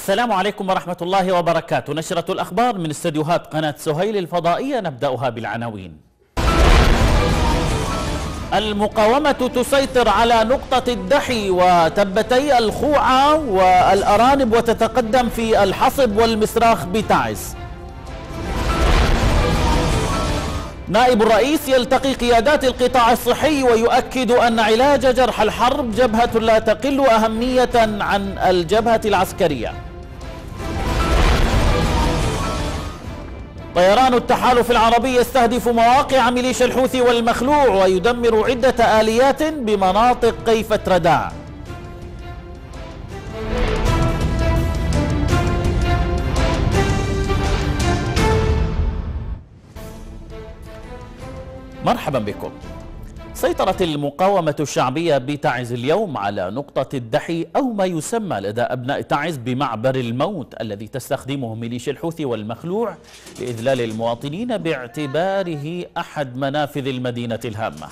السلام عليكم ورحمة الله وبركاته نشرة الأخبار من استديوهات قناة سهيل الفضائية نبدأها بالعناوين المقاومة تسيطر على نقطة الدحي وتبتي الخوعة والأرانب وتتقدم في الحصب والمسراخ بتعز نائب الرئيس يلتقي قيادات القطاع الصحي ويؤكد أن علاج جرح الحرب جبهة لا تقل أهمية عن الجبهة العسكرية طيران التحالف العربي يستهدف مواقع ميليشيا الحوثي والمخلوع ويدمر عدة آليات بمناطق قيفة رداع مرحبا بكم سيطرت المقاومة الشعبية بتعز اليوم على نقطة الدحي أو ما يسمى لدى أبناء تعز بمعبر الموت الذي تستخدمه ميليشيا الحوثي والمخلوع لإذلال المواطنين باعتباره أحد منافذ المدينة الهامة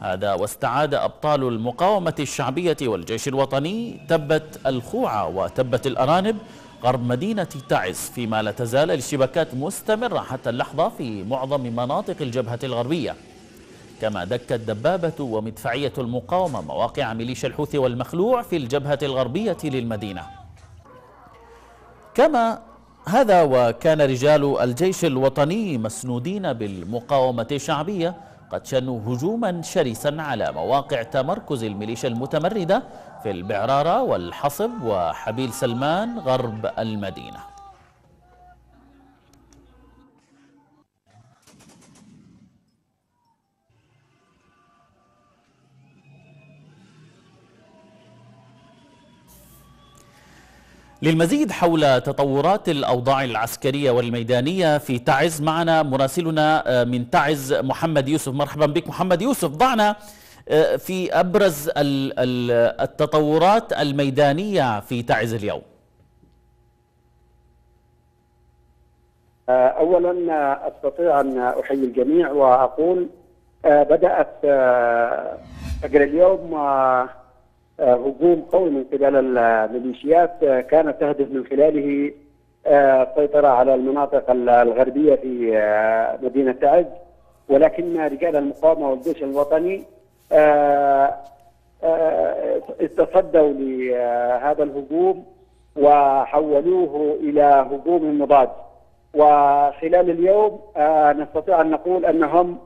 هذا واستعاد أبطال المقاومة الشعبية والجيش الوطني تبت الخوعة وتبت الأرانب غرب مدينة تعز فيما لا تزال الشبكات مستمرة حتى اللحظة في معظم مناطق الجبهة الغربية كما دكت دبابة ومدفعية المقاومة مواقع ميليشيا الحوثي والمخلوع في الجبهة الغربية للمدينة كما هذا وكان رجال الجيش الوطني مسنودين بالمقاومة الشعبية قد شنوا هجوما شرسا على مواقع تمركز الميليشيا المتمردة في البعرارة والحصب وحبيل سلمان غرب المدينة للمزيد حول تطورات الأوضاع العسكرية والميدانية في تعز معنا مراسلنا آه، من تعز محمد يوسف مرحبا بك محمد يوسف ضعنا آه، في أبرز التطورات الميدانية في تعز اليوم آه، أولا أستطيع أن أحيي الجميع وأقول بدأت فجر اليوم هجوم قوي من قبل الميليشيات آه، كانت تهدف من خلاله آه، السيطرة على المناطق الغربية في آه، مدينة تعز ولكن رجال المقاومة والجيش الوطني استصدوا لهذا الهجوم وحولوه إلى هجوم مضاد وخلال اليوم نستطيع أن نقول أنهم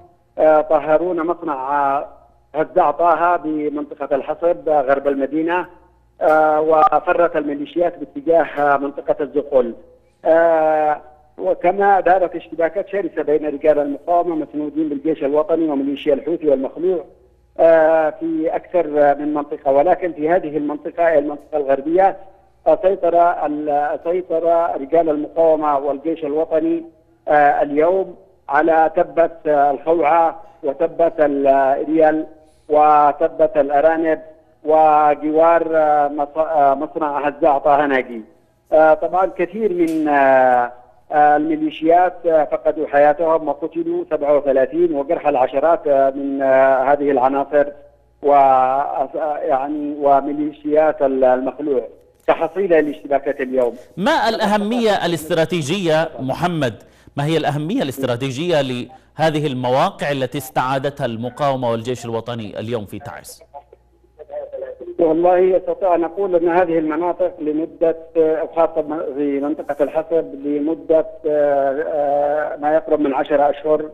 طهرون مصنع هز أعطاها بمنطقة الحصب غرب المدينة آه، وفرت الميليشيات باتجاه آه، منطقة الزقل آه، وكما دارت اشتباكات شرسة بين رجال المقاومة مسنودين بالجيش الوطني وميليشيا الحوثي والمخلوع في أكثر من منطقة ولكن في هذه المنطقة المنطقة الغربية سيطر سيطر رجال المقاومة والجيش الوطني اليوم على تبت الخوعة وتبت الريال وتبة الأرانب وجوار آه، آه، مصنع هزاع طهناجي آه، طبعا كثير من الميليشيات فقدوا حياتهم وقتلوا 37 وجرح العشرات من هذه العناصر و يعني وميليشيات المخلوع تحصيلا لاشتباكات اليوم. ما الاهميه الاستراتيجيه محمد ما هي الأهمية الاستراتيجية لهذه المواقع التي استعادتها المقاومة والجيش الوطني اليوم في تعز والله يستطيع أن أقول أن هذه المناطق لمدة خاصة في منطقة الحصب لمدة آه، ما يقرب من 10 أشهر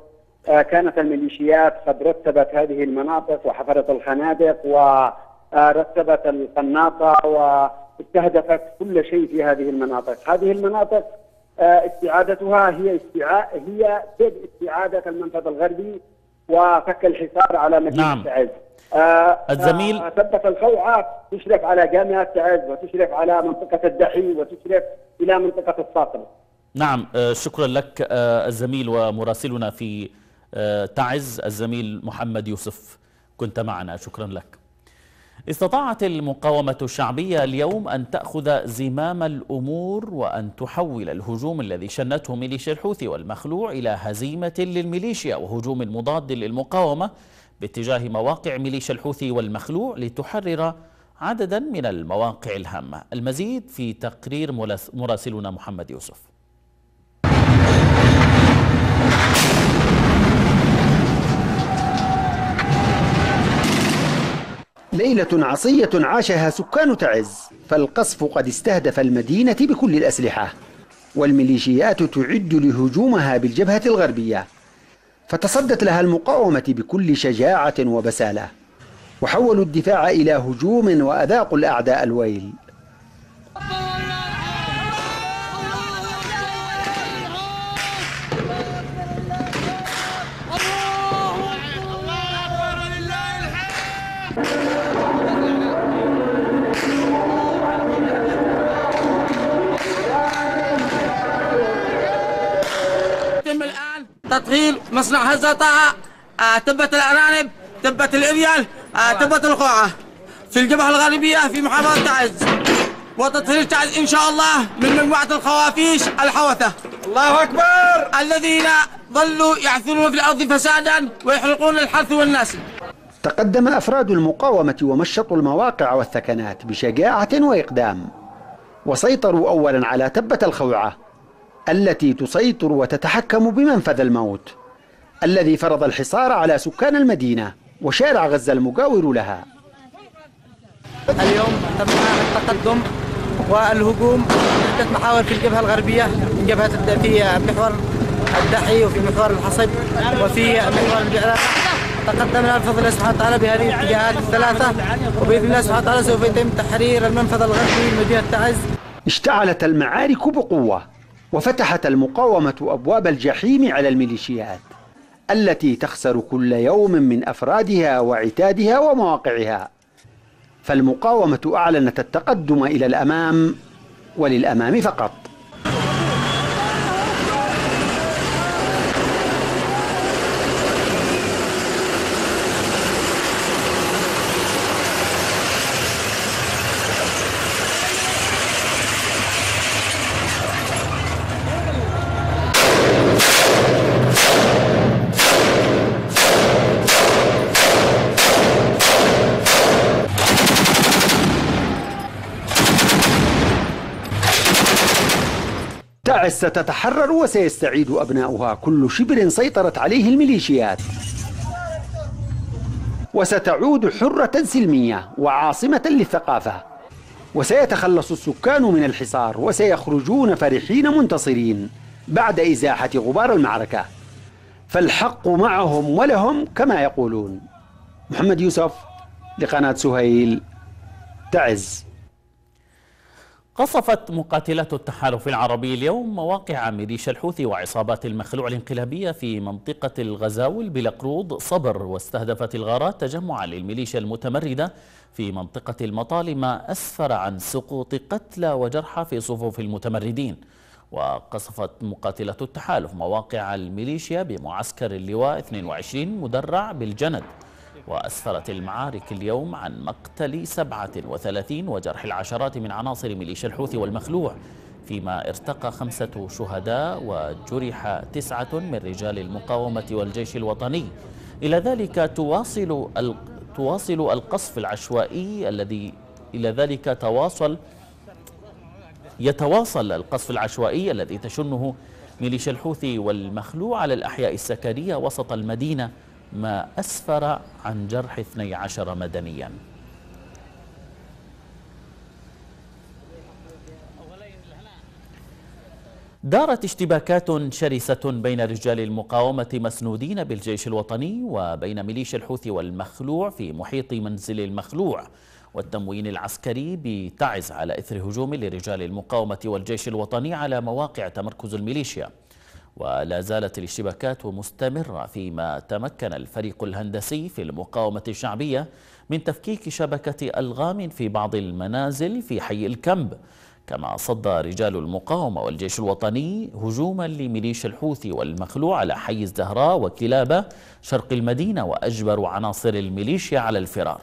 آه، كانت الميليشيات قد رتبت هذه المناطق وحفرت الخنادق ورتبت آه، القناطة واستهدفت كل شيء في هذه المناطق هذه المناطق استعادتها هي استع... هي بدء استعاده المنفذ الغربي وفك الحصار على مدينه نعم. تعز. آه الزميل آه، ثبت الخوعه تشرف على جامعة تعز وتشرف على منطقة الدحي وتشرف إلى منطقة الصاقلة نعم آه شكرا لك آه الزميل ومراسلنا في آه، تعز الزميل محمد يوسف كنت معنا شكرا لك استطاعت المقاومة الشعبية اليوم أن تأخذ زمام الأمور وأن تحول الهجوم الذي شنته ميليشيا الحوثي والمخلوع إلى هزيمة للميليشيا وهجوم مضاد للمقاومة باتجاه مواقع ميليشيا الحوثي والمخلوع لتحرر عددا من المواقع الهامة المزيد في تقرير مراسلنا محمد يوسف ليلة عصية عاشها سكان تعز فالقصف قد استهدف المدينة بكل الأسلحة والميليشيات تعد لهجومها بالجبهة الغربية فتصدت لها المقاومة بكل شجاعة وبسالة وحولوا الدفاع إلى هجوم وأذاقوا الأعداء الويل تطهير مصنع هزطاء آه، تبة الأرانب تبة الإريال آه، تبة القوعة في الجبهة الغربية في محافظة تعز وتطهير تعز إن شاء الله من مجموعة الخوافيش الحوثة الله أكبر الذين ظلوا يعثرون في الأرض فسادا ويحرقون الحرث والناس تقدم أفراد المقاومة ومشطوا المواقع والثكنات بشجاعة وإقدام وسيطروا أولا على تبة الخوعة التي تسيطر وتتحكم بمنفذ الموت الذي فرض الحصار على سكان المدينة وشارع غزة المجاور لها اليوم تم التقدم والهجوم عدة محاور في الجبهة الغربية من جبهة في محور الدحي وفي محور الحصب وفي محور الجعلان تقدمنا بفضل الله سبحانه وتعالى بهذه الاتجاهات الثلاثة وبإذن الله سبحانه وتعالى سوف يتم تحرير المنفذ الغربي من مدينة تعز اشتعلت المعارك بقوة وفتحت المقاومة أبواب الجحيم على الميليشيات التي تخسر كل يوم من أفرادها وعتادها ومواقعها فالمقاومة أعلنت التقدم إلى الأمام وللأمام فقط ستتحرر وسيستعيد أبناؤها كل شبر سيطرت عليه الميليشيات وستعود حرة سلمية وعاصمة للثقافة وسيتخلص السكان من الحصار وسيخرجون فرحين منتصرين بعد إزاحة غبار المعركة فالحق معهم ولهم كما يقولون محمد يوسف لقناة سهيل تعز قصفت مقاتلات التحالف العربي اليوم مواقع ميليشيا الحوثي وعصابات المخلوع الانقلابية في منطقة الغزاول بلقروض صبر واستهدفت الغارات تجمعا للميليشيا المتمردة في منطقة المطالمة أسفر عن سقوط قتلى وجرحى في صفوف المتمردين وقصفت مقاتلة التحالف مواقع الميليشيا بمعسكر اللواء 22 مدرع بالجند وأسفرت المعارك اليوم عن مقتل 37 وجرح العشرات من عناصر ميليشيا الحوثي والمخلوع فيما ارتقى خمسة شهداء وجرح تسعة من رجال المقاومة والجيش الوطني إلى ذلك تواصل تواصل القصف العشوائي الذي إلى ذلك تواصل يتواصل القصف العشوائي الذي تشنه ميليشيا الحوثي والمخلوع على الأحياء السكنية وسط المدينة ما أسفر عن جرح 12 مدنيا دارت اشتباكات شرسة بين رجال المقاومة مسنودين بالجيش الوطني وبين ميليشيا الحوثي والمخلوع في محيط منزل المخلوع والتموين العسكري بتعز على إثر هجوم لرجال المقاومة والجيش الوطني على مواقع تمركز الميليشيا ولا زالت الاشتباكات مستمرة فيما تمكن الفريق الهندسي في المقاومة الشعبية من تفكيك شبكة ألغام في بعض المنازل في حي الكمب كما صد رجال المقاومة والجيش الوطني هجوما لميليشيا الحوثي والمخلوع على حي الزهراء وكلابة شرق المدينة وأجبروا عناصر الميليشيا على الفرار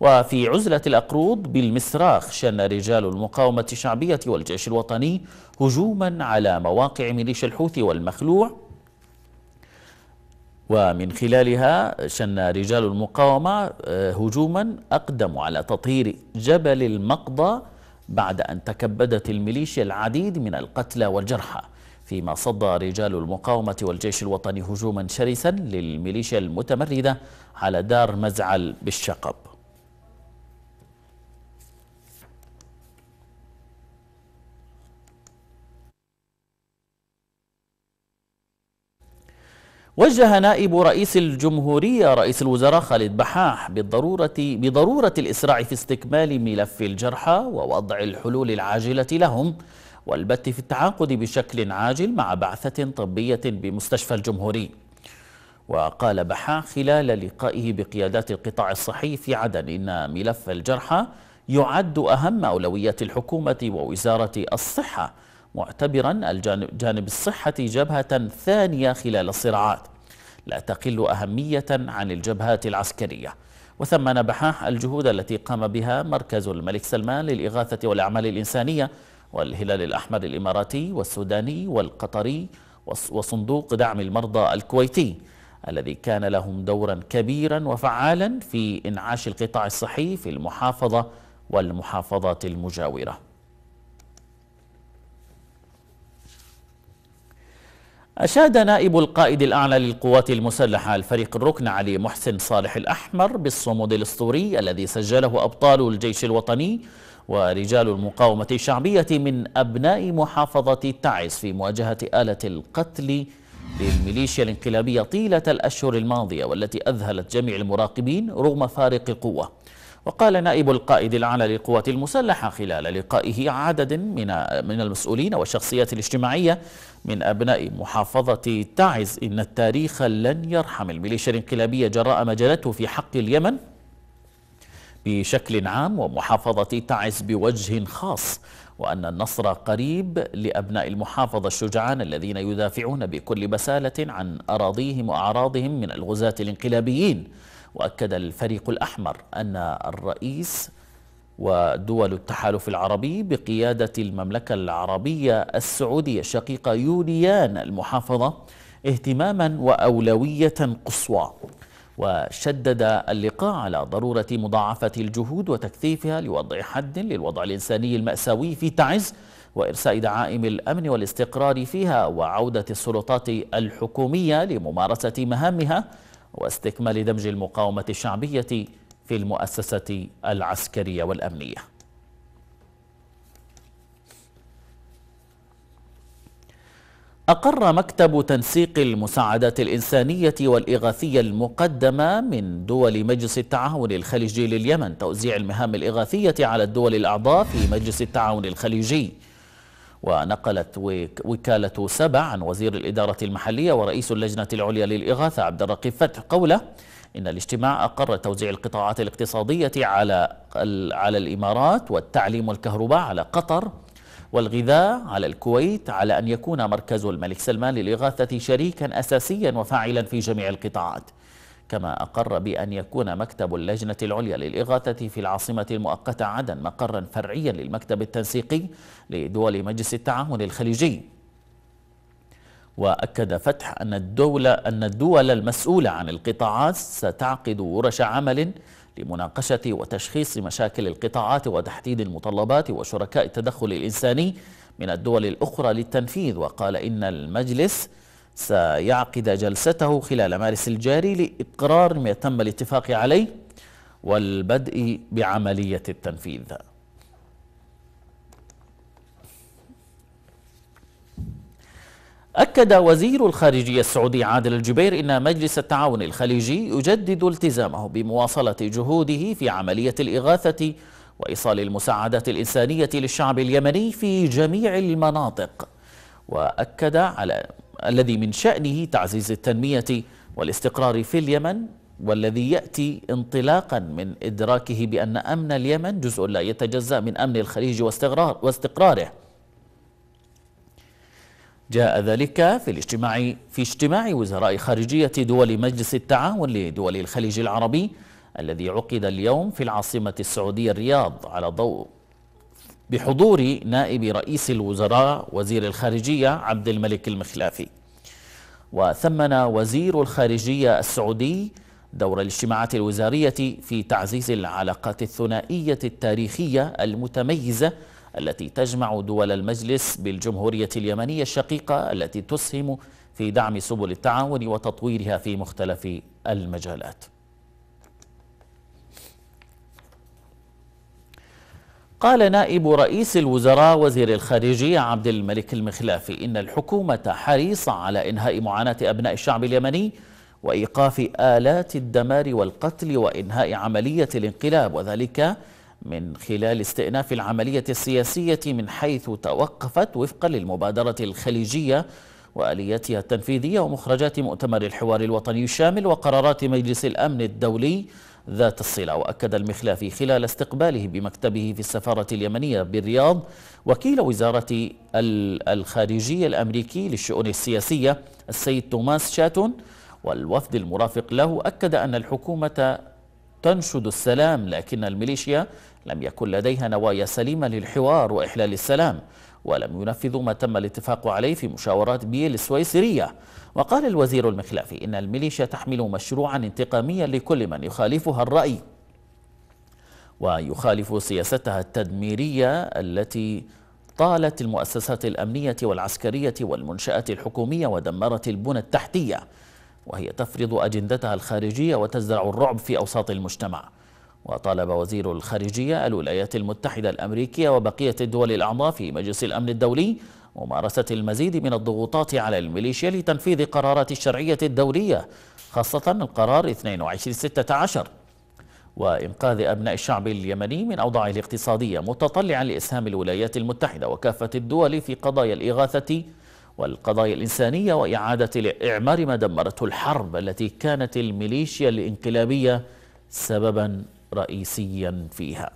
وفي عزلة الأقروض بالمسراخ شن رجال المقاومة الشعبية والجيش الوطني هجوما على مواقع ميليشيا الحوثي والمخلوع ومن خلالها شن رجال المقاومة آه، هجوما أقدموا على تطهير جبل المقضى بعد أن تكبدت الميليشيا العديد من القتلى والجرحى فيما صد رجال المقاومة والجيش الوطني هجوما شرسا للميليشيا المتمردة على دار مزعل بالشقب وجه نائب رئيس الجمهورية رئيس الوزراء خالد بحاح بالضرورة بضرورة الإسراع في استكمال ملف الجرحى ووضع الحلول العاجلة لهم والبت في التعاقد بشكل عاجل مع بعثة طبية بمستشفى الجمهوري وقال بحاح خلال لقائه بقيادات القطاع الصحي في عدن إن ملف الجرحى يعد أهم أولويات الحكومة ووزارة الصحة معتبرا الجانب الصحة جبهة ثانية خلال الصراعات لا تقل أهمية عن الجبهات العسكرية وثمن بحاح الجهود التي قام بها مركز الملك سلمان للإغاثة والأعمال الإنسانية والهلال الأحمر الإماراتي والسوداني والقطري وصندوق دعم المرضى الكويتي الذي كان لهم دورا كبيرا وفعالا في إنعاش القطاع الصحي في المحافظة والمحافظات المجاورة أشاد نائب القائد الأعلى للقوات المسلحة الفريق الركن علي محسن صالح الأحمر بالصمود الأسطوري الذي سجله أبطال الجيش الوطني ورجال المقاومة الشعبية من أبناء محافظة تعز في مواجهة آلة القتل للميليشيا الانقلابية طيلة الأشهر الماضية والتي أذهلت جميع المراقبين رغم فارق القوة وقال نائب القائد الأعلى للقوات المسلحة خلال لقائه عدد من من المسؤولين والشخصيات الاجتماعية من أبناء محافظة تعز إن التاريخ لن يرحم الميليشيا الانقلابية جراء ما جلته في حق اليمن بشكل عام ومحافظة تعز بوجه خاص وأن النصر قريب لأبناء المحافظة الشجعان الذين يدافعون بكل بسالة عن أراضيهم وأعراضهم من الغزاة الانقلابيين وأكد الفريق الأحمر أن الرئيس ودول التحالف العربي بقيادة المملكة العربية السعودية الشقيقة يوليان المحافظة اهتماما وأولوية قصوى وشدد اللقاء على ضرورة مضاعفة الجهود وتكثيفها لوضع حد للوضع الإنساني المأساوي في تعز وإرساء دعائم الأمن والاستقرار فيها وعودة السلطات الحكومية لممارسة مهامها واستكمال دمج المقاومة الشعبية في المؤسسة العسكرية والأمنية أقر مكتب تنسيق المساعدات الإنسانية والإغاثية المقدمة من دول مجلس التعاون الخليجي لليمن توزيع المهام الإغاثية على الدول الأعضاء في مجلس التعاون الخليجي ونقلت وكالة سبع عن وزير الإدارة المحلية ورئيس اللجنة العليا للإغاثة عبد الرقيب فتح قوله إن الاجتماع أقر توزيع القطاعات الاقتصادية على على الإمارات والتعليم والكهرباء على قطر والغذاء على الكويت على أن يكون مركز الملك سلمان للإغاثة شريكا أساسيا وفاعلا في جميع القطاعات كما أقر بأن يكون مكتب اللجنة العليا للإغاثة في العاصمة المؤقتة عدن مقرا فرعيا للمكتب التنسيقي لدول مجلس التعاون الخليجي وأكد فتح أن الدولة أن الدول المسؤولة عن القطاعات ستعقد ورش عمل لمناقشة وتشخيص مشاكل القطاعات وتحديد المطلبات وشركاء التدخل الإنساني من الدول الأخرى للتنفيذ وقال إن المجلس سيعقد جلسته خلال مارس الجاري لإقرار ما تم الاتفاق عليه والبدء بعملية التنفيذ أكد وزير الخارجية السعودي عادل الجبير أن مجلس التعاون الخليجي يجدد التزامه بمواصلة جهوده في عملية الإغاثة وإيصال المساعدات الإنسانية للشعب اليمني في جميع المناطق وأكد على الذي من شأنه تعزيز التنمية والاستقرار في اليمن والذي يأتي انطلاقا من إدراكه بأن أمن اليمن جزء لا يتجزأ من أمن الخليج واستقراره جاء ذلك في الاجتماع في اجتماع وزراء خارجية دول مجلس التعاون لدول الخليج العربي الذي عقد اليوم في العاصمة السعودية الرياض على ضوء بحضور نائب رئيس الوزراء وزير الخارجية عبد الملك المخلافي وثمن وزير الخارجية السعودي دور الاجتماعات الوزارية في تعزيز العلاقات الثنائية التاريخية المتميزة التي تجمع دول المجلس بالجمهورية اليمنية الشقيقة التي تسهم في دعم سبل التعاون وتطويرها في مختلف المجالات قال نائب رئيس الوزراء وزير الخارجية عبد الملك المخلافي إن الحكومة حريصة على إنهاء معاناة أبناء الشعب اليمني وإيقاف آلات الدمار والقتل وإنهاء عملية الانقلاب وذلك من خلال استئناف العملية السياسية من حيث توقفت وفقا للمبادرة الخليجية وآلياتها التنفيذية ومخرجات مؤتمر الحوار الوطني الشامل وقرارات مجلس الأمن الدولي ذات الصلة وأكد المخلافي خلال استقباله بمكتبه في السفارة اليمنية بالرياض وكيل وزارة الخارجية الأمريكي للشؤون السياسية السيد توماس شاتون والوفد المرافق له أكد أن الحكومة تنشد السلام لكن الميليشيا لم يكن لديها نوايا سليمة للحوار وإحلال السلام ولم ينفذوا ما تم الاتفاق عليه في مشاورات بيل السويسرية وقال الوزير المخلافي إن الميليشيا تحمل مشروعا انتقاميا لكل من يخالفها الرأي ويخالف سياستها التدميرية التي طالت المؤسسات الأمنية والعسكرية والمنشآت الحكومية ودمرت البنى التحتية وهي تفرض أجندتها الخارجية وتزرع الرعب في أوساط المجتمع وطالب وزير الخارجية الولايات المتحدة الأمريكية وبقية الدول الأعضاء في مجلس الأمن الدولي ممارسة المزيد من الضغوطات على الميليشيا لتنفيذ قرارات الشرعية الدولية خاصة القرار 2216 وإنقاذ أبناء الشعب اليمني من أوضاعه الاقتصادية متطلعا لإسهام الولايات المتحدة وكافة الدول في قضايا الإغاثة والقضايا الإنسانية وإعادة إعمار ما دمرته الحرب التي كانت الميليشيا الإنقلابية سببا رئيسيا فيها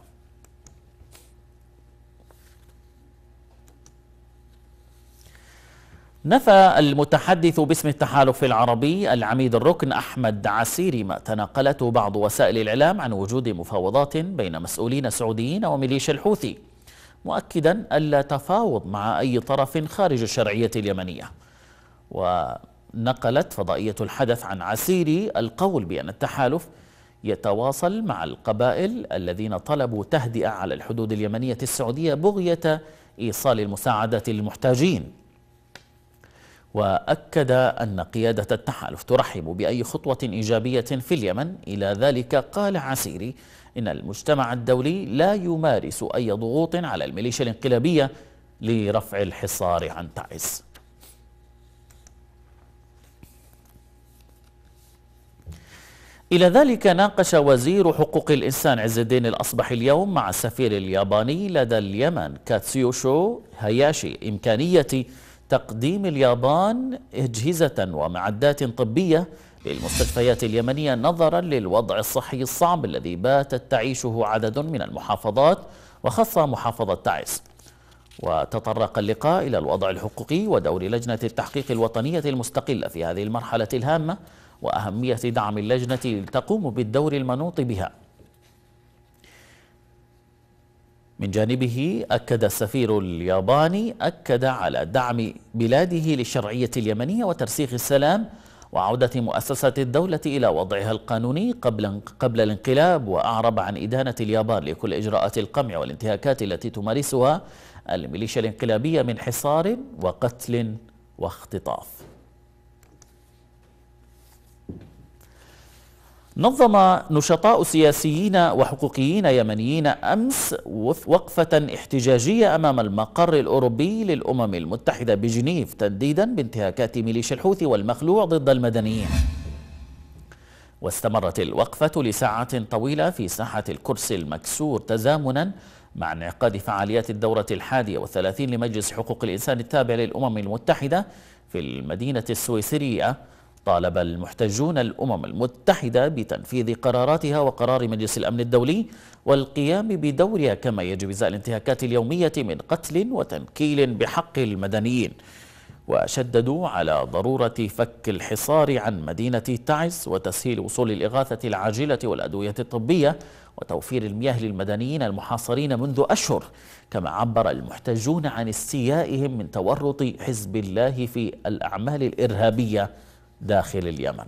نفى المتحدث باسم التحالف العربي العميد الركن أحمد عسيري ما تناقلته بعض وسائل الإعلام عن وجود مفاوضات بين مسؤولين سعوديين وميليشيا الحوثي مؤكدا ألا تفاوض مع أي طرف خارج الشرعية اليمنية ونقلت فضائية الحدث عن عسيري القول بأن التحالف يتواصل مع القبائل الذين طلبوا تهدئة على الحدود اليمنية السعودية بغية إيصال المساعدة للمحتاجين وأكد أن قيادة التحالف ترحب بأي خطوة إيجابية في اليمن إلى ذلك قال عسيري إن المجتمع الدولي لا يمارس أي ضغوط على الميليشيا الانقلابية لرفع الحصار عن تعز إلى ذلك ناقش وزير حقوق الإنسان عز الدين الأصبح اليوم مع السفير الياباني لدى اليمن كاتسيوشو هياشي إمكانية تقديم اليابان أجهزة ومعدات طبية للمستشفيات اليمنية نظرا للوضع الصحي الصعب الذي باتت تعيشه عدد من المحافظات وخاصة محافظة تعز وتطرق اللقاء إلى الوضع الحقوقي ودور لجنة التحقيق الوطنية المستقلة في هذه المرحلة الهامة وأهمية دعم اللجنة تقوم بالدور المنوط بها من جانبه أكد السفير الياباني أكد على دعم بلاده للشرعية اليمنية وترسيخ السلام وعودة مؤسسة الدولة إلى وضعها القانوني قبل, قبل الانقلاب وأعرب عن إدانة اليابان لكل إجراءات القمع والانتهاكات التي تمارسها الميليشيا الانقلابية من حصار وقتل واختطاف نظم نشطاء سياسيين وحقوقيين يمنيين أمس وقفة احتجاجية أمام المقر الأوروبي للأمم المتحدة بجنيف تنديدا بانتهاكات ميليشيا الحوثي والمخلوع ضد المدنيين واستمرت الوقفة لساعة طويلة في ساحة الكرسي المكسور تزامنا مع انعقاد فعاليات الدورة الحادية والثلاثين لمجلس حقوق الإنسان التابع للأمم المتحدة في المدينة السويسرية طالب المحتجون الأمم المتحدة بتنفيذ قراراتها وقرار مجلس الأمن الدولي والقيام بدورها كما يجب إزاء الانتهاكات اليومية من قتل وتنكيل بحق المدنيين وشددوا على ضرورة فك الحصار عن مدينة تعز وتسهيل وصول الإغاثة العاجلة والأدوية الطبية وتوفير المياه للمدنيين المحاصرين منذ أشهر كما عبر المحتجون عن استيائهم من تورط حزب الله في الأعمال الإرهابية داخل اليمن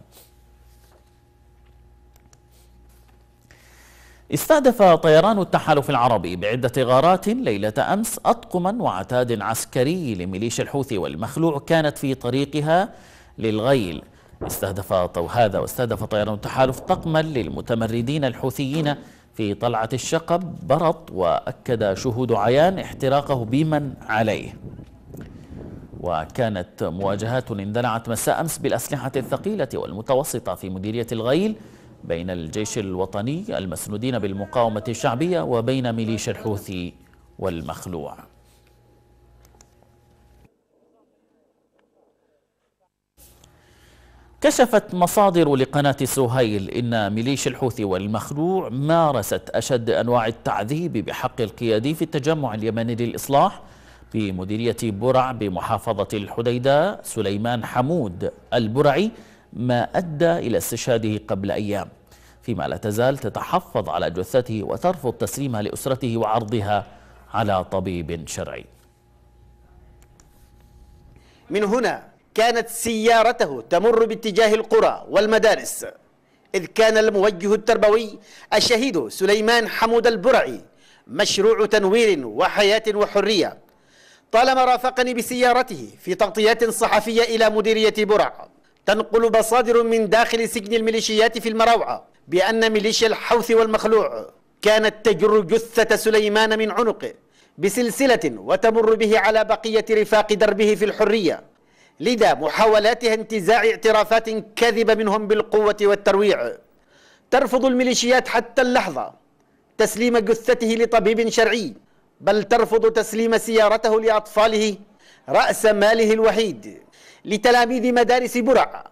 استهدف طيران التحالف العربي بعدة غارات ليلة أمس أطقما وعتاد عسكري لميليشيا الحوثي والمخلوع كانت في طريقها للغيل استهدف هذا واستهدف طيران التحالف طقما للمتمردين الحوثيين في طلعة الشقب برط وأكد شهود عيان احتراقه بمن عليه وكانت مواجهات اندلعت مساء أمس بالأسلحة الثقيلة والمتوسطة في مديرية الغيل بين الجيش الوطني المسنودين بالمقاومة الشعبية وبين ميليشيا الحوثي والمخلوع كشفت مصادر لقناة سهيل إن ميليشيا الحوثي والمخلوع مارست أشد أنواع التعذيب بحق القيادي في التجمع اليمني للإصلاح في مديرية برع بمحافظة الحديدة سليمان حمود البرعي ما أدى إلى استشهاده قبل أيام فيما لا تزال تتحفظ على جثته وترفض تسليمها لأسرته وعرضها على طبيب شرعي من هنا كانت سيارته تمر باتجاه القرى والمدارس إذ كان الموجه التربوي الشهيد سليمان حمود البرعي مشروع تنوير وحياة وحرية طالما رافقني بسيارته في تغطيات صحفية إلى مديرية برع تنقل مصادر من داخل سجن الميليشيات في المروعة بأن ميليشيا الحوث والمخلوع كانت تجر جثة سليمان من عنقه بسلسلة وتمر به على بقية رفاق دربه في الحرية لذا محاولاتها انتزاع اعترافات كاذبة منهم بالقوة والترويع ترفض الميليشيات حتى اللحظة تسليم جثته لطبيب شرعي بل ترفض تسليم سيارته لأطفاله رأس ماله الوحيد لتلاميذ مدارس برع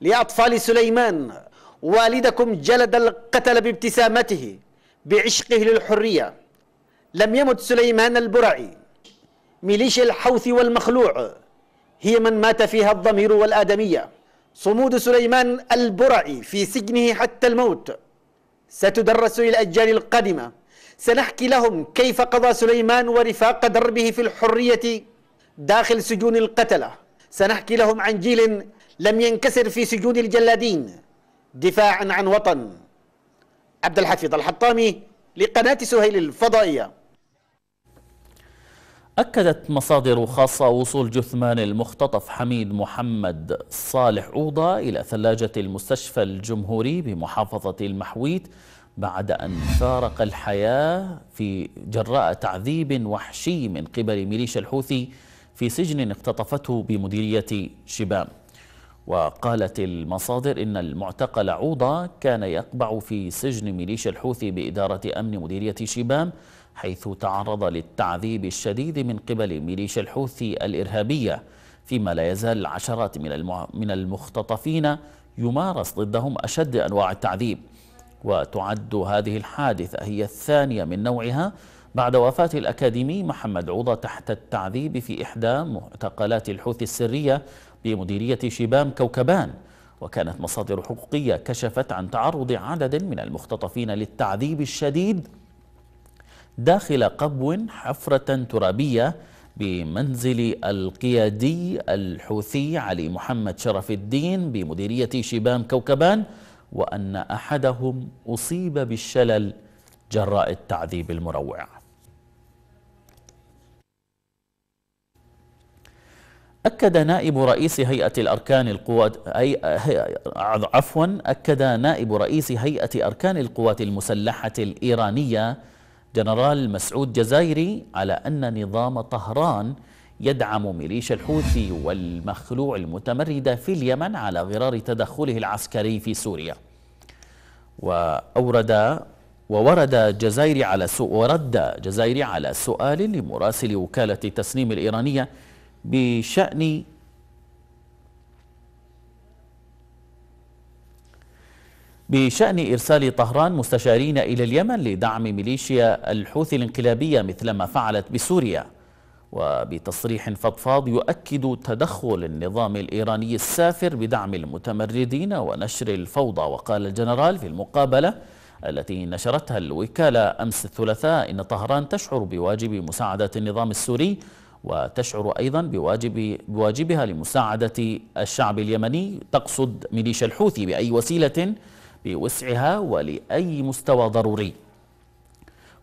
لأطفال سليمان والدكم جلد القتل بابتسامته بعشقه للحرية لم يمت سليمان البرعي ميليشيا الحوث والمخلوع هي من مات فيها الضمير والآدمية صمود سليمان البرعي في سجنه حتى الموت ستدرس للأجيال القادمة سنحكي لهم كيف قضى سليمان ورفاق دربه في الحرية داخل سجون القتلة سنحكي لهم عن جيل لم ينكسر في سجون الجلادين دفاعا عن وطن عبد الحفيظ الحطامي لقناة سهيل الفضائية أكدت مصادر خاصة وصول جثمان المختطف حميد محمد صالح أوضة إلى ثلاجة المستشفى الجمهوري بمحافظة المحويت بعد أن فارق الحياة في جراء تعذيب وحشي من قبل ميليشيا الحوثي في سجن اقتطفته بمديرية شبام وقالت المصادر إن المعتقل عوضة كان يقبع في سجن ميليشيا الحوثي بإدارة أمن مديرية شبام حيث تعرض للتعذيب الشديد من قبل ميليشيا الحوثي الإرهابية فيما لا يزال العشرات من المختطفين يمارس ضدهم أشد أنواع التعذيب وتعد هذه الحادثة هي الثانية من نوعها بعد وفاة الأكاديمي محمد عوضة تحت التعذيب في إحدى معتقلات الحوثي السرية بمديرية شبام كوكبان وكانت مصادر حقوقية كشفت عن تعرض عدد من المختطفين للتعذيب الشديد داخل قبو حفرة ترابية بمنزل القيادي الحوثي علي محمد شرف الدين بمديرية شبام كوكبان وأن أحدهم أصيب بالشلل جراء التعذيب المروع أكد نائب رئيس هيئة الأركان القوات أي عفوا أكد نائب رئيس هيئة أركان القوات المسلحة الإيرانية جنرال مسعود جزائري على أن نظام طهران يدعم ميليشيا الحوثي والمخلوع المتمردة في اليمن على غرار تدخله العسكري في سوريا وأورد وورد جزائري على ورد جزائري على سؤال لمراسل وكالة التسنيم الإيرانية بشأن بشأن إرسال طهران مستشارين إلى اليمن لدعم ميليشيا الحوثي الانقلابية مثلما فعلت بسوريا وبتصريح فضفاض يؤكد تدخل النظام الإيراني السافر بدعم المتمردين ونشر الفوضى وقال الجنرال في المقابلة التي نشرتها الوكالة أمس الثلاثاء إن طهران تشعر بواجب مساعدة النظام السوري وتشعر أيضا بواجب بواجبها لمساعدة الشعب اليمني تقصد ميليشيا الحوثي بأي وسيلة بوسعها ولأي مستوى ضروري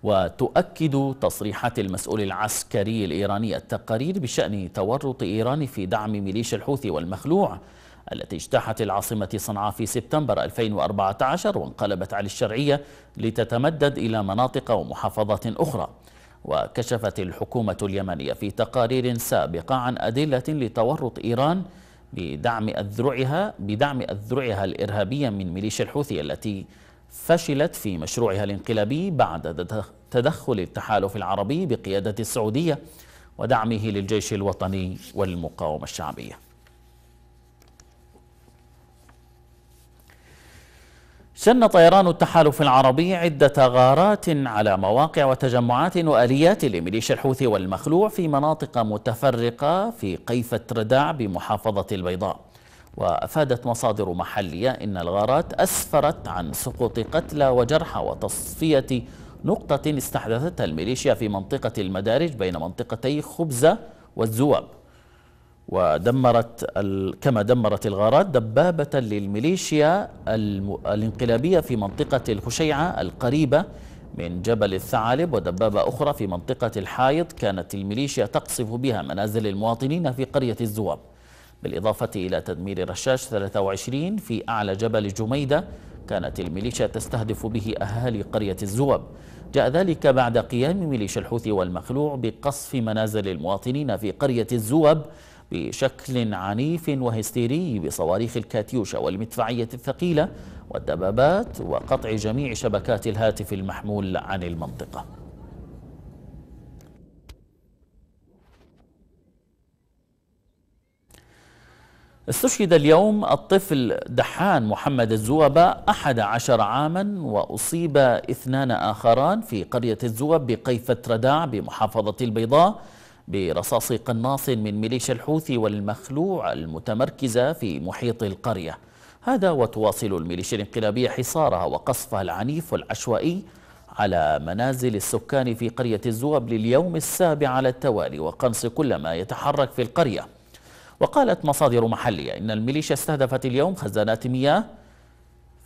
وتؤكد تصريحات المسؤول العسكري الإيراني التقارير بشأن تورط إيران في دعم ميليشيا الحوثي والمخلوع التي اجتاحت العاصمة صنعاء في سبتمبر 2014 وانقلبت على الشرعية لتتمدد إلى مناطق ومحافظات أخرى وكشفت الحكومة اليمنية في تقارير سابقة عن أدلة لتورط إيران بدعم أذرعها بدعم أذرعها الإرهابية من ميليشيا الحوثي التي فشلت في مشروعها الانقلابي بعد تدخل التحالف العربي بقيادة السعودية ودعمه للجيش الوطني والمقاومة الشعبية شن طيران التحالف العربي عدة غارات على مواقع وتجمعات وآليات لميليشيا الحوثي والمخلوع في مناطق متفرقة في قيفة رداع بمحافظة البيضاء وأفادت مصادر محلية إن الغارات أسفرت عن سقوط قتلى وجرحى وتصفية نقطة استحدثتها الميليشيا في منطقة المدارج بين منطقتي خبزة والزواب ودمرت كما دمرت الغارات دبابة للميليشيا الانقلابية في منطقة الخشيعة القريبة من جبل الثعالب ودبابة أخرى في منطقة الحايض كانت الميليشيا تقصف بها منازل المواطنين في قرية الزواب بالإضافة إلى تدمير رشاش 23 في أعلى جبل جميدة كانت الميليشيا تستهدف به أهالي قرية الزوب جاء ذلك بعد قيام ميليشيا الحوثي والمخلوع بقصف منازل المواطنين في قرية الزوب بشكل عنيف وهستيري بصواريخ الكاتيوشا والمدفعية الثقيلة والدبابات وقطع جميع شبكات الهاتف المحمول عن المنطقة استشهد اليوم الطفل دحان محمد الزوبة أحد عشر عاما وأصيب اثنان آخران في قرية الزوب بقيفة رداع بمحافظة البيضاء برصاص قناص من ميليشيا الحوثي والمخلوع المتمركزة في محيط القرية هذا وتواصل الميليشيا الانقلابية حصارها وقصفها العنيف والعشوائي على منازل السكان في قرية الزوب لليوم السابع على التوالي وقنص كل ما يتحرك في القرية وقالت مصادر محلية إن الميليشيا استهدفت اليوم خزانات مياه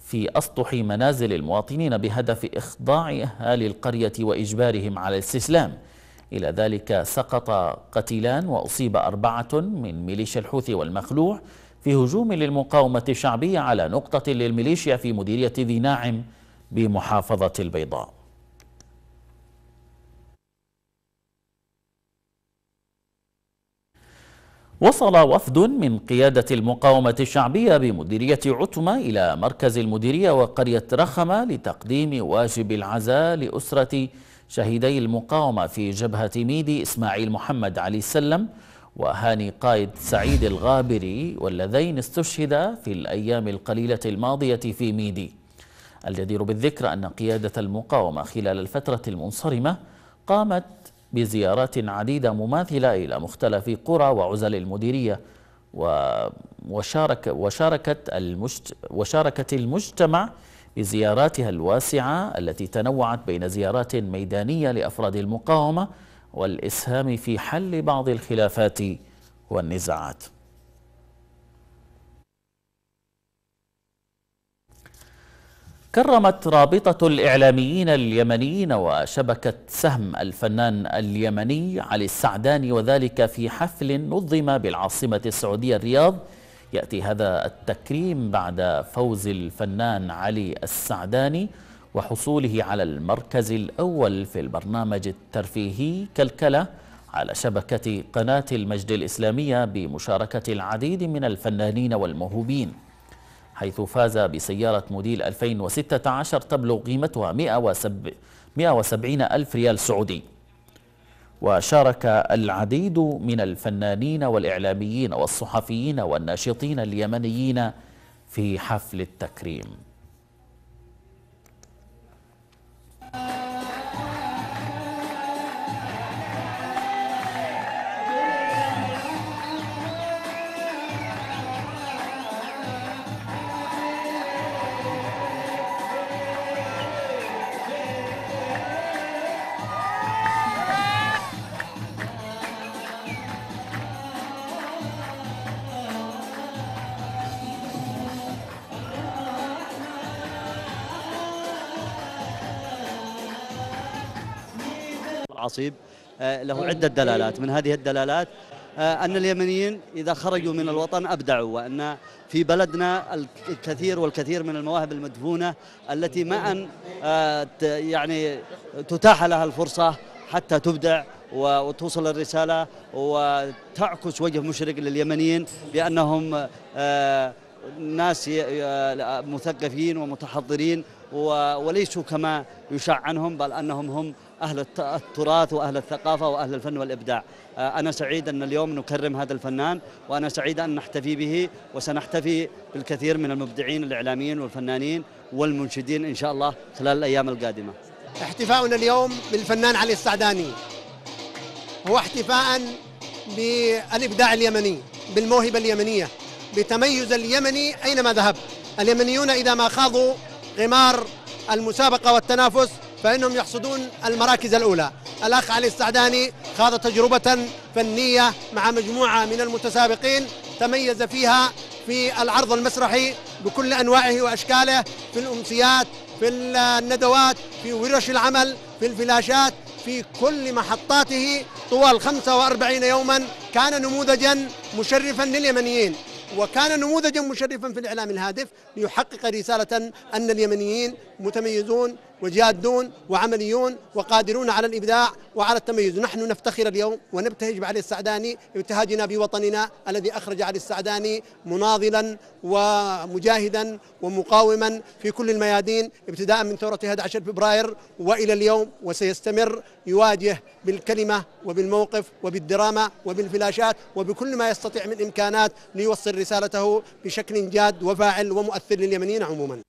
في أسطح منازل المواطنين بهدف إخضاع أهالي القرية وإجبارهم على الاستسلام إلى ذلك سقط قتيلان وأصيب أربعة من ميليشيا الحوثي والمخلوع في هجوم للمقاومة الشعبية على نقطة للميليشيا في مديرية ذي ناعم بمحافظة البيضاء وصل وفد من قيادة المقاومة الشعبية بمديرية عتمة إلى مركز المديرية وقرية رخمة لتقديم واجب العزاء لأسرة شهيدي المقاومة في جبهة ميدي إسماعيل محمد علي سلم وهاني قائد سعيد الغابري واللذين استشهدا في الأيام القليلة الماضية في ميدي الجدير بالذكر أن قيادة المقاومة خلال الفترة المنصرمة قامت بزيارات عديدة مماثلة إلى مختلف قرى وعزل المديرية وشارك وشاركت المجت وشاركت المجتمع بزياراتها الواسعة التي تنوعت بين زيارات ميدانية لأفراد المقاومة والإسهام في حل بعض الخلافات والنزاعات كرمت رابطة الإعلاميين اليمنيين وشبكة سهم الفنان اليمني علي السعداني وذلك في حفل نظم بالعاصمة السعودية الرياض يأتي هذا التكريم بعد فوز الفنان علي السعداني وحصوله على المركز الأول في البرنامج الترفيهي كلكلة على شبكة قناة المجد الإسلامية بمشاركة العديد من الفنانين والموهوبين حيث فاز بسيارة موديل 2016 تبلغ قيمتها 170 ألف ريال سعودي وشارك العديد من الفنانين والإعلاميين والصحفيين والناشطين اليمنيين في حفل التكريم عصيب آه، له عدة دلالات من هذه الدلالات آه، أن اليمنيين إذا خرجوا من الوطن أبدعوا وأن في بلدنا الكثير والكثير من المواهب المدفونة التي ما أن آه، يعني تتاح لها الفرصة حتى تبدع وتوصل الرسالة وتعكس وجه مشرق لليمنيين بأنهم ناس مثقفين ومتحضرين وليسوا كما يشاع عنهم بل أنهم هم أهل التراث وأهل الثقافة وأهل الفن والإبداع آه، أنا سعيد أن اليوم نكرم هذا الفنان وأنا سعيد أن نحتفي به وسنحتفي بالكثير من المبدعين الإعلاميين والفنانين والمنشدين إن شاء الله خلال الأيام القادمة احتفاؤنا اليوم بالفنان علي السعداني هو احتفاء بالإبداع اليمني بالموهبة اليمنية بتميز اليمني أينما ذهب اليمنيون إذا ما خاضوا غمار المسابقة والتنافس فإنهم يحصدون المراكز الأولى الأخ علي السعداني خاض تجربة فنية مع مجموعة من المتسابقين تميز فيها في العرض المسرحي بكل أنواعه وأشكاله في الأمسيات في الندوات في ورش العمل في الفلاشات في كل محطاته طوال 45 يوما كان نموذجا مشرفا لليمنيين وكان نموذجا مشرفا في الاعلام الهادف ليحقق رساله ان اليمنيين متميزون وجادون وعمليون وقادرون على الإبداع وعلى التميز نحن نفتخر اليوم ونبتهج بعلي السعداني ابتهاجنا بوطننا الذي أخرج علي السعداني مناضلا ومجاهدا ومقاوما في كل الميادين ابتداء من ثورة 11 فبراير وإلى اليوم وسيستمر يواجه بالكلمة وبالموقف وبالدراما وبالفلاشات وبكل ما يستطيع من إمكانات ليوصل رسالته بشكل جاد وفاعل ومؤثر لليمنيين عموما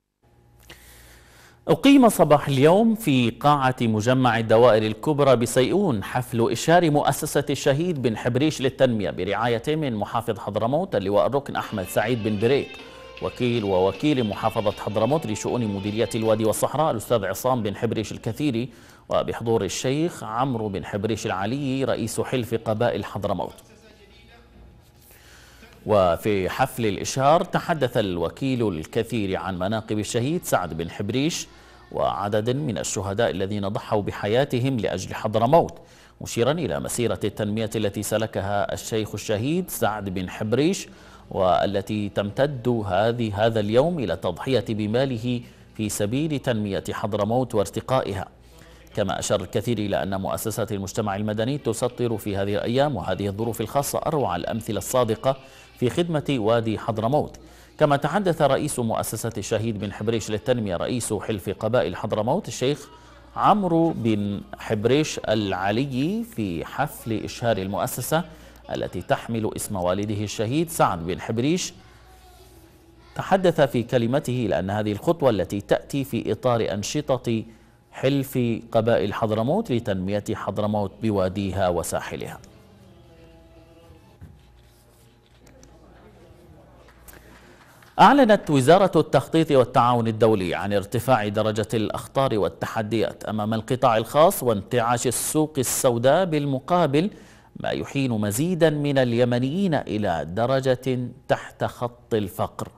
أقيم صباح اليوم في قاعة مجمع الدوائر الكبرى بسيئون حفل إشار مؤسسة الشهيد بن حبريش للتنمية برعاية من محافظ حضرموت اللواء الركن أحمد سعيد بن بريك وكيل ووكيل محافظة حضرموت لشؤون مديرية الوادي والصحراء الأستاذ عصام بن حبريش الكثيري وبحضور الشيخ عمرو بن حبريش العلي رئيس حلف قبائل حضرموت وفي حفل الإشهار تحدث الوكيل الكثير عن مناقب الشهيد سعد بن حبريش وعدد من الشهداء الذين ضحوا بحياتهم لأجل حضرموت مشيرا إلى مسيرة التنمية التي سلكها الشيخ الشهيد سعد بن حبريش والتي تمتد هذه هذا اليوم إلى التضحية بماله في سبيل تنمية حضرموت وارتقائها كما أشار الكثير إلى أن مؤسسات المجتمع المدني تسطر في هذه الأيام وهذه الظروف الخاصة أروع الأمثلة الصادقة في خدمة وادي حضرموت كما تحدث رئيس مؤسسة الشهيد بن حبريش للتنمية رئيس حلف قبائل حضرموت الشيخ عمرو بن حبريش العلي في حفل إشهار المؤسسة التي تحمل اسم والده الشهيد سعد بن حبريش تحدث في كلمته لأن هذه الخطوة التي تأتي في إطار أنشطة حلف قبائل حضرموت لتنمية حضرموت بواديها وساحلها أعلنت وزارة التخطيط والتعاون الدولي عن ارتفاع درجة الأخطار والتحديات أمام القطاع الخاص وانتعاش السوق السوداء بالمقابل ما يحين مزيدا من اليمنيين إلى درجة تحت خط الفقر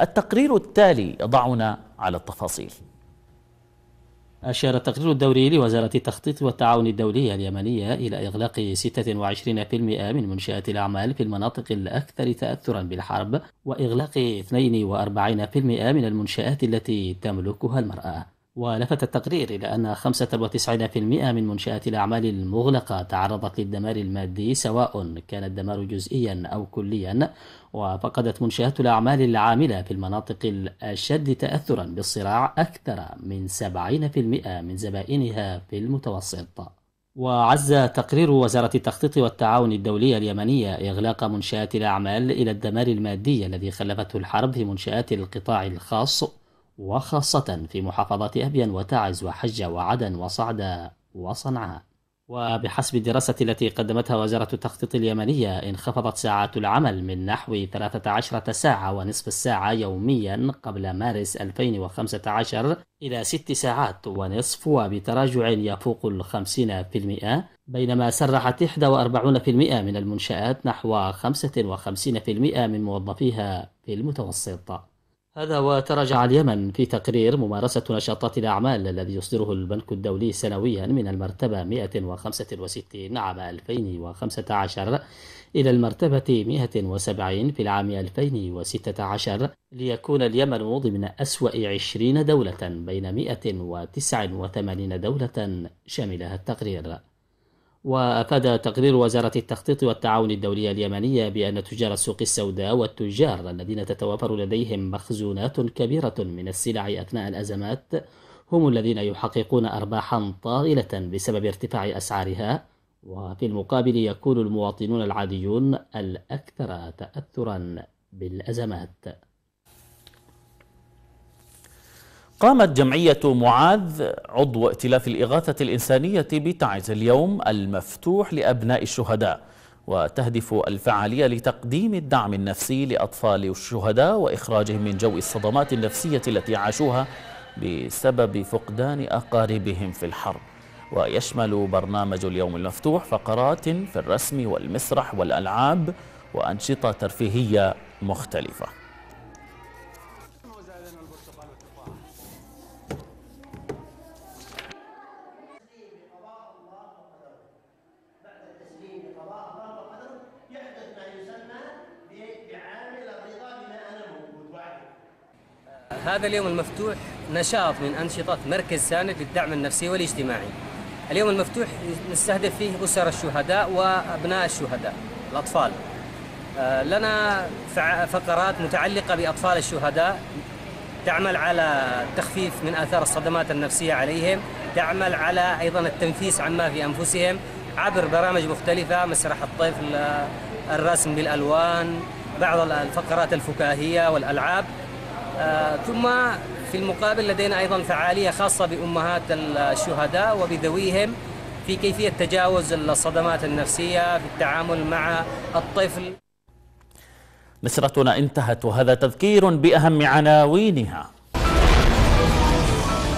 التقرير التالي يضعنا على التفاصيل أشار تقرير الدوري لوزارة التخطيط والتعاون الدولية اليمنية إلى إغلاق 26% من منشآت الأعمال في المناطق الأكثر تأثرا بالحرب وإغلاق 42% من المنشآت التي تملكها المرأة ولفت التقرير إلى أن 95% من منشآت الأعمال المغلقة تعرضت للدمار المادي سواء كان الدمار جزئيا أو كليا وفقدت منشآت الأعمال العاملة في المناطق الأشد تأثرا بالصراع أكثر من 70% من زبائنها في المتوسط وعز تقرير وزارة التخطيط والتعاون الدولية اليمنية إغلاق منشآت الأعمال إلى الدمار المادي الذي خلفته الحرب في منشآت القطاع الخاص وخاصة في محافظات أبين وتعز وحجة وعدن وصعدة وصنعاء وبحسب الدراسة التي قدمتها وزارة التخطيط اليمنية انخفضت ساعات العمل من نحو 13 ساعة ونصف الساعة يوميا قبل مارس 2015 إلى 6 ساعات ونصف وبتراجع يفوق ال 50% بينما سرحت 41% من المنشآت نحو 55% من موظفيها في المتوسط هذا وتراجع اليمن في تقرير ممارسة نشاطات الأعمال الذي يصدره البنك الدولي سنويا من المرتبة 165 عام 2015 إلى المرتبة 170 في العام 2016 ليكون اليمن ضمن أسوأ 20 دولة بين 189 دولة شملها التقرير وأفاد تقرير وزارة التخطيط والتعاون الدولية اليمنية بأن تجار السوق السوداء والتجار الذين تتوافر لديهم مخزونات كبيرة من السلع أثناء الأزمات هم الذين يحققون أرباحا طائلة بسبب ارتفاع أسعارها وفي المقابل يكون المواطنون العاديون الأكثر تأثرا بالأزمات قامت جمعية معاذ عضو ائتلاف الإغاثة الإنسانية بتعز اليوم المفتوح لأبناء الشهداء وتهدف الفعالية لتقديم الدعم النفسي لأطفال الشهداء وإخراجهم من جو الصدمات النفسية التي عاشوها بسبب فقدان أقاربهم في الحرب ويشمل برنامج اليوم المفتوح فقرات في الرسم والمسرح والألعاب وأنشطة ترفيهية مختلفة هذا اليوم المفتوح نشاط من أنشطة مركز ساند للدعم النفسي والاجتماعي اليوم المفتوح نستهدف فيه أسر الشهداء وأبناء الشهداء الأطفال آه، لنا فقرات متعلقة بأطفال الشهداء تعمل على التخفيف من آثار الصدمات النفسية عليهم تعمل على أيضا التنفيس عما في أنفسهم عبر برامج مختلفة مسرح الطفل آه، الرسم بالألوان بعض الفقرات الفكاهية والألعاب آه، ثم في المقابل لدينا أيضا فعالية خاصة بأمهات الشهداء وبذويهم في كيفية تجاوز الصدمات النفسية في التعامل مع الطفل نشرتنا انتهت وهذا تذكير بأهم عناوينها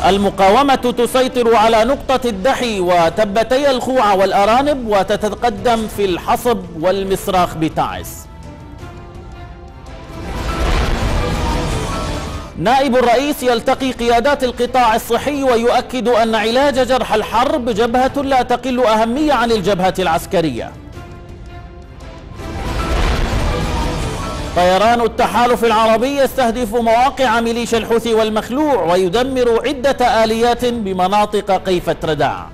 المقاومة تسيطر على نقطة الدحي وتبتي الخوع والأرانب وتتقدم في الحصب والمصراخ بتعس نائب الرئيس يلتقي قيادات القطاع الصحي ويؤكد أن علاج جرح الحرب جبهة لا تقل أهمية عن الجبهة العسكرية طيران التحالف العربي يستهدف مواقع ميليشيا الحوثي والمخلوع ويدمر عدة آليات بمناطق قيفة رداع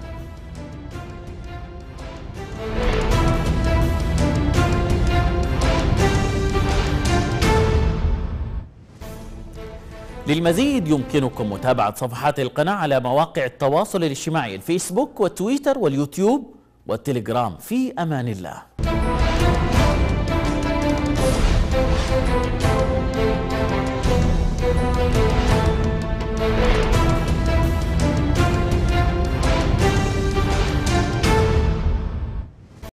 للمزيد يمكنكم متابعة صفحات القناة على مواقع التواصل الاجتماعي الفيسبوك والتويتر واليوتيوب والتليجرام في أمان الله